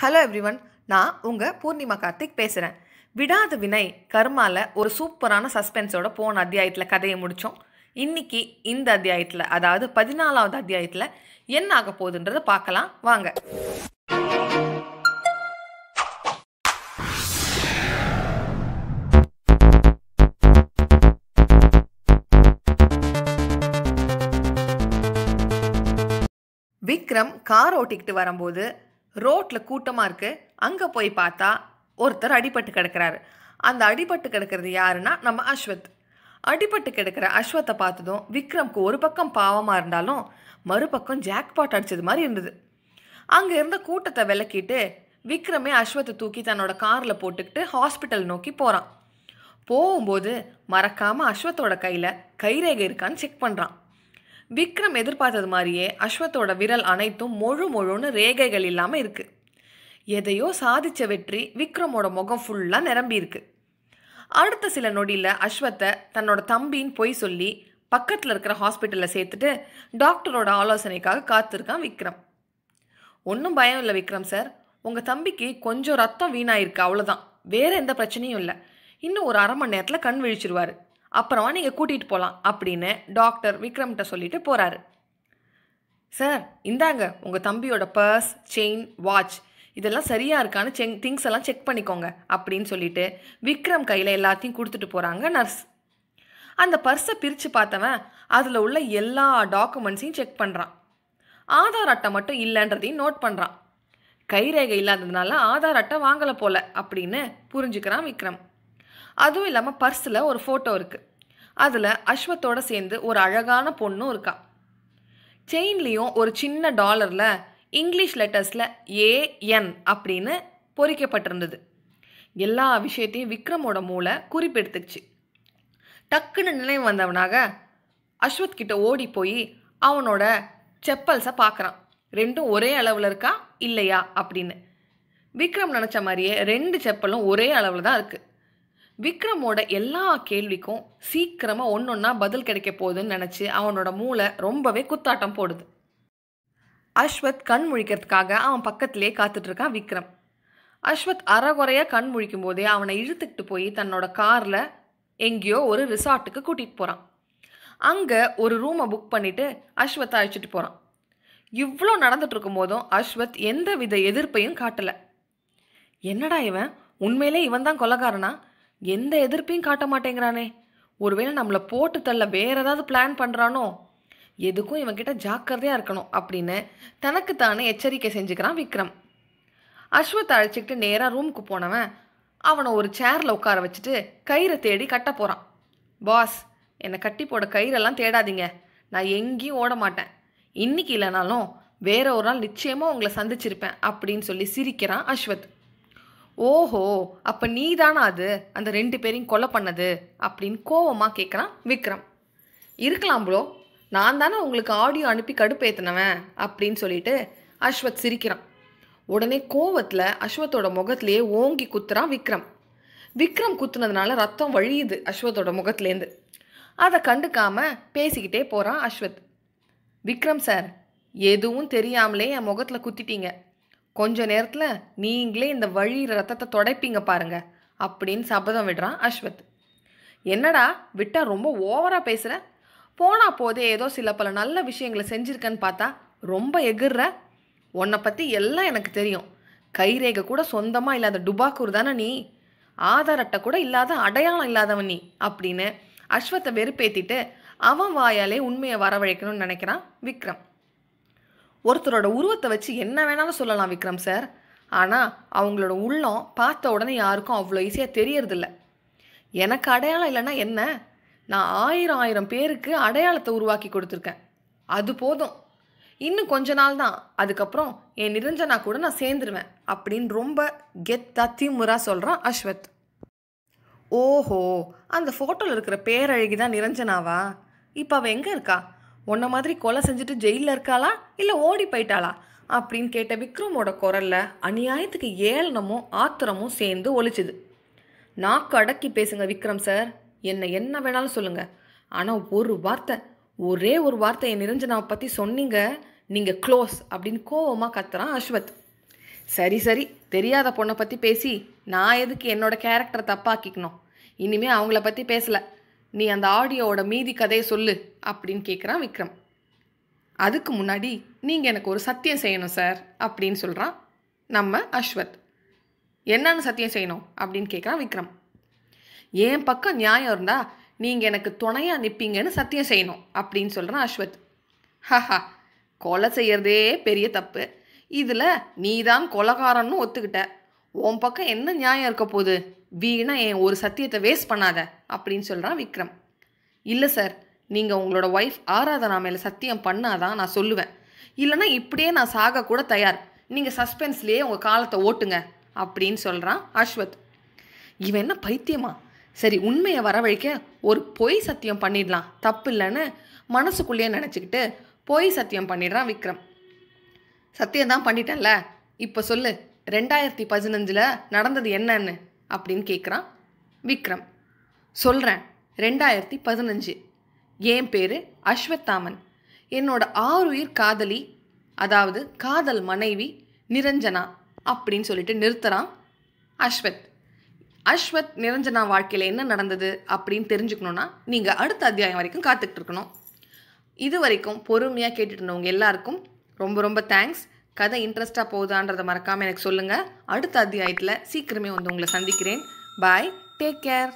hello everyone நான் உங்கள் பூர்ணிமா கார்த்திக் பேசுகிறேன் விடாத வினை கர்மாவில் ஒரு சூப்பரான சஸ்பென்ஸோட போன அத்தியாயத்தில் கதையை முடித்தோம் இன்றைக்கி இந்த அத்தியாயத்தில் அதாவது பதினாலாவது அத்தியாயத்தில் என்ன ஆக போகுதுன்றதை பார்க்கலாம் வாங்க விக்ரம் கார் ஓட்டிக்கிட்டு வரும்போது ரோட்டில் கூட்டமாக இருக்குது அங்கே போய் பார்த்தா ஒருத்தர் அடிபட்டு கிடக்கிறாரு அந்த அடிபட்டு கிடக்கிறது யாருன்னா நம்ம அஸ்வத் அடிபட்டு கிடக்கிற அஸ்வத்தை பார்த்ததும் விக்ரம்க்கு ஒரு பக்கம் பாவமாக இருந்தாலும் மறுபக்கம் ஜாக் பாட் அடித்தது மாதிரி இருந்தது அங்கே இருந்த கூட்டத்தை விளக்கிட்டு விக்ரமே அஸ்வத்தை தூக்கி தன்னோட காரில் போட்டுக்கிட்டு ஹாஸ்பிட்டல் நோக்கி போகிறான் போகும்போது மறக்காமல் அஸ்வத்தோட கையில் கைரேகை இருக்கான்னு செக் பண்ணுறான் விக்ரம் எதிர்பார்த்தது மாதிரியே அஸ்வத்தோட விரல் அனைத்தும் முழு முழுன்னு ரேகைகள் இல்லாமல் இருக்குது எதையோ சாதித்த வெற்றி விக்ரமோட முகம் ஃபுல்லாக நிரம்பி இருக்கு அடுத்த சில நொடியில் அஸ்வத்தை தன்னோட தம்பின்னு பொய் சொல்லி பக்கத்தில் இருக்கிற ஹாஸ்பிட்டலில் சேர்த்துட்டு டாக்டரோட ஆலோசனைக்காக காத்திருக்கான் விக்ரம் ஒன்றும் பயம் இல்லை விக்ரம் சார் உங்கள் தம்பிக்கு கொஞ்சம் ரத்தம் வீணாயிருக்கு அவ்வளோதான் வேறு எந்த பிரச்சனையும் இல்லை இன்னும் ஒரு அரை மணி நேரத்தில் கண் விழிச்சிருவார் அப்புறமா நீங்கள் கூட்டிகிட்டு போகலாம் அப்படின்னு டாக்டர் விக்ரம்கிட்ட சொல்லிட்டு போகிறாரு சார் இந்தாங்க உங்கள் தம்பியோட பர்ஸ் செயின் வாட்ச் இதெல்லாம் சரியாக இருக்கான்னு செங் திங்ஸ் எல்லாம் செக் பண்ணிக்கோங்க அப்படின்னு சொல்லிட்டு விக்ரம் கையில் எல்லாத்தையும் கொடுத்துட்டு போகிறாங்க நர்ஸ் அந்த பர்ஸை பிரித்து பார்த்தவன் அதில் உள்ள எல்லா டாக்குமெண்ட்ஸையும் செக் பண்ணுறான் ஆதார் அட்டை மட்டும் இல்லைன்றதையும் நோட் பண்ணுறான் கைரேகை இல்லாததுனால ஆதார் அட்டை வாங்கலை போல அப்படின்னு புரிஞ்சுக்கிறான் விக்ரம் அதுவும் இல்லாமல் பர்ஸில் ஒரு ஃபோட்டோ இருக்குது அதில் அஸ்வத்தோடு சேர்ந்து ஒரு அழகான பொண்ணும் இருக்கா செயின்லேயும் ஒரு சின்ன டாலரில் இங்கிலீஷ் லெட்டர்ஸில் ஏஎன் அப்படின்னு பொறிக்கப்பட்டிருந்தது எல்லா விஷயத்தையும் விக்ரமோட மூளை குறிப்பெடுத்துச்சு டக்குன்னு நினைவு வந்தவனாக அஸ்வத் கிட்ட ஓடி போய் அவனோட செப்பல்ஸை பார்க்குறான் ரெண்டும் ஒரே அளவில் இருக்கா இல்லையா அப்படின்னு விக்ரம் நினச்ச மாதிரியே ரெண்டு செப்பலும் ஒரே அளவில் தான் இருக்குது விக்ரமோட எல்லா கேள்விக்கும் சீக்கிரமாக ஒன்று பதில் கிடைக்க போகுதுன்னு நினச்சி அவனோட மூளை ரொம்பவே குத்தாட்டம் போடுது அஸ்வத் கண் முழிக்கிறதுக்காக அவன் பக்கத்திலே காத்துட்ருக்கான் விக்ரம் அஸ்வத் அறகுறையாக கண் முழிக்கும் போதே அவனை இழுத்துக்கிட்டு போய் தன்னோட காரில் எங்கேயோ ஒரு ரிசார்ட்டுக்கு கூட்டிகிட்டு போகிறான் அங்கே ஒரு ரூமை புக் பண்ணிவிட்டு அஸ்வத்தை அழைச்சிட்டு போகிறான் இவ்வளோ நடந்துட்டுருக்கும் போதும் அஸ்வத் எந்த வித எதிர்ப்பையும் காட்டலை என்னடா இவன் உண்மையிலே இவன் தான் கொலகாரனா எந்த எதிர்ப்பையும் காட்ட மாட்டேங்கிறானே ஒருவேளை நம்மளை போட்டு தள்ள வேற ஏதாவது பிளான் பண்ணுறானோ எதுக்கும் இவன்கிட்ட ஜாக்கிரதையாக இருக்கணும் அப்படின்னு தனக்கு தானே எச்சரிக்கை செஞ்சுக்கிறான் விக்ரம் அஸ்வத் அழைச்சிக்கிட்டு நேராக ரூமுக்கு போனவன் அவனை ஒரு சேரில் உட்கார வச்சுட்டு கயிறை தேடி கட்ட போகிறான் பாஸ் என்னை கட்டி போட கயிறெல்லாம் தேடாதீங்க நான் எங்கேயும் ஓட மாட்டேன் இன்றைக்கி இல்லைனாலும் வேற ஒரு நாள் நிச்சயமாக உங்களை சந்திச்சிருப்பேன் அப்படின்னு சொல்லி சிரிக்கிறான் அஸ்வத் ஓஹோ அப்போ நீ தானா அது அந்த ரெண்டு பேரையும் கொலை பண்ணது அப்படின்னு கோவமாக கேட்குறான் விக்ரம் இருக்கலாம் ப்ரோ நான் தானே உங்களுக்கு ஆடியோ அனுப்பி கடுப்பேற்றினவன் அப்படின்னு சொல்லிட்டு அஸ்வத் சிரிக்கிறான் உடனே கோவத்தில் அஸ்வத்தோட முகத்திலேயே ஓங்கி குத்துறான் விக்ரம் விக்ரம் குத்துனதுனால ரத்தம் வழியுது அஸ்வத்தோட முகத்துலேருந்து அதை கண்டுக்காம பேசிக்கிட்டே போகிறான் அஸ்வத் விக்ரம் சார் எதுவும் தெரியாமலே என் முகத்தில் குத்திட்டீங்க கொஞ்ச நேரத்தில் நீங்களே இந்த வழி ரத்தத்தை தொடைப்பீங்க பாருங்க அப்படின்னு சபதம் விடுறான் அஸ்வத் என்னடா விட்டா ரொம்ப ஓவராக பேசுகிற போனா போதே ஏதோ சில பல நல்ல விஷயங்களை செஞ்சுருக்கேன்னு பார்த்தா ரொம்ப எகிர்ற உன்னை பற்றி எல்லாம் எனக்கு தெரியும் கைரேகை கூட சொந்தமாக இல்லாத டுபாக்கூர் தானே நீ ஆதார் அட்டை கூட இல்லாத அடையாளம் இல்லாதவன் நீ அப்படின்னு அஸ்வத்தை வெறுப்பேத்திட்டு அவன் வாயாலே உண்மையை வரவழைக்கணும்னு நினைக்கிறான் விக்ரம் ஒருத்தரோட உருவத்தை வச்சு என்ன வேணாலும் சொல்லலாம் விக்ரம் சார் ஆனால் அவங்களோட உள்ளம் பார்த்த உடனே யாருக்கும் அவ்வளோ ஈஸியாக தெரியறதில்ல எனக்கு அடையாளம் இல்லைன்னா என்ன நான் ஆயிரம் ஆயிரம் பேருக்கு அடையாளத்தை உருவாக்கி கொடுத்துருக்கேன் அது போதும் இன்னும் கொஞ்ச நாள் தான் அதுக்கப்புறம் என் நிரஞ்சனா கூட நான் சேர்ந்துருவேன் அப்படின்னு ரொம்ப கெத்தா திமுறா சொல்கிறான் அஸ்வத் ஓஹோ அந்த ஃபோட்டோவில் இருக்கிற பேரழகி தான் நிரஞ்சனாவா இப்போ அவள் எங்கே இருக்கா உன்ன மாதிரி கொலை செஞ்சுட்டு ஜெயிலில் இருக்காளா இல்லை ஓடி போயிட்டாளா அப்படின்னு கேட்ட விக்ரமோட குரலில் அநியாயத்துக்கு ஏளனமும் ஆத்திரமும் சேர்ந்து ஒழிச்சுது நாக்கு அடக்கி பேசுங்க விக்ரம் சார் என்னை என்ன வேணாலும் சொல்லுங்கள் ஆனால் ஒரு வார்த்தை ஒரே ஒரு வார்த்தை என் நான் பற்றி சொன்னீங்க நீங்கள் க்ளோஸ் அப்படின்னு கோவமாக கத்துறான் அஸ்வத் சரி சரி தெரியாத பொண்ணை பற்றி பேசி நான் எதுக்கு என்னோட கேரக்டரை தப்பாக்கிக்கணும் இனிமேல் அவங்கள பற்றி பேசலை நீ அந்த ஆடியோவோட மீதி கதையை சொல்லு அப்படின்னு கேட்குறான் விக்ரம் அதுக்கு முன்னாடி நீங்கள் எனக்கு ஒரு சத்தியம் செய்யணும் சார் அப்படின்னு சொல்கிறான் நம்ம அஸ்வத் என்னன்னு சத்தியம் செய்யணும் அப்படின்னு கேட்குறான் விக்ரம் என் பக்கம் நியாயம் இருந்தால் நீங்கள் எனக்கு துணையாக நிற்பீங்கன்னு சத்தியம் செய்யணும் அப்படின்னு சொல்கிறான் அஸ்வத் ஹஹா கொலை செய்கிறதே பெரிய தப்பு இதில் நீ தான் கொலகாரன்னு ஒத்துக்கிட்ட உன் பக்கம் என்ன நியாயம் இருக்க போகுது வீணா என் ஒரு சத்தியத்தை வேஸ்ட் பண்ணாத அப்படின்னு சொல்கிறான் விக்ரம் இல்லை சார் நீங்கள் உங்களோட ஒய்ஃப் ஆராதனா மேலே சத்தியம் பண்ணாதான் நான் சொல்லுவேன் இல்லைனா இப்படியே நான் சாக கூட தயார் நீங்கள் சஸ்பென்ஸ்லேயே உங்கள் காலத்தை ஓட்டுங்க அப்படின்னு சொல்கிறான் அஸ்வத் இவன் என்ன பைத்தியமா சரி உண்மையை வரவழைக்க ஒரு பொய் சத்தியம் பண்ணிடலாம் தப்பு இல்லைன்னு மனசுக்குள்ளேயே நினச்சிக்கிட்டு பொய் சத்தியம் பண்ணிடுறான் விக்ரம் சத்தியம் தான் பண்ணிட்டேன்ல இப்போ சொல்லு ரெண்டாயிரத்தி பதினஞ்சில் நடந்தது என்னன்னு அப்படின்னு கேட்குறான் விக்ரம் சொல்கிறேன் ரெண்டாயிரத்தி பதினஞ்சு என் பேர் அஸ்வத்தாமன் என்னோட ஆறுயிர் காதலி அதாவது காதல் மனைவி நிரஞ்சனா அப்படின்னு சொல்லிட்டு நிறுத்துகிறான் அஸ்வத் அஸ்வத் நிரஞ்சனா வாழ்க்கையில் என்ன நடந்தது அப்படின்னு தெரிஞ்சுக்கணுன்னா நீங்கள் அடுத்த அத்தியாயம் வரைக்கும் காத்துக்கிட்டு இருக்கணும் இது வரைக்கும் பொறுமையாக கேட்டுட்டு இருந்தவங்க எல்லாருக்கும் ரொம்ப ரொம்ப தேங்க்ஸ் கதை இன்ட்ரெஸ்ட்டாக போகுதான்றதை மறக்காமல் எனக்கு சொல்லுங்கள் அடுத்த அத்தியாயத்தில் சீக்கிரமே வந்து உங்களை சந்திக்கிறேன் பாய் டேக் கேர்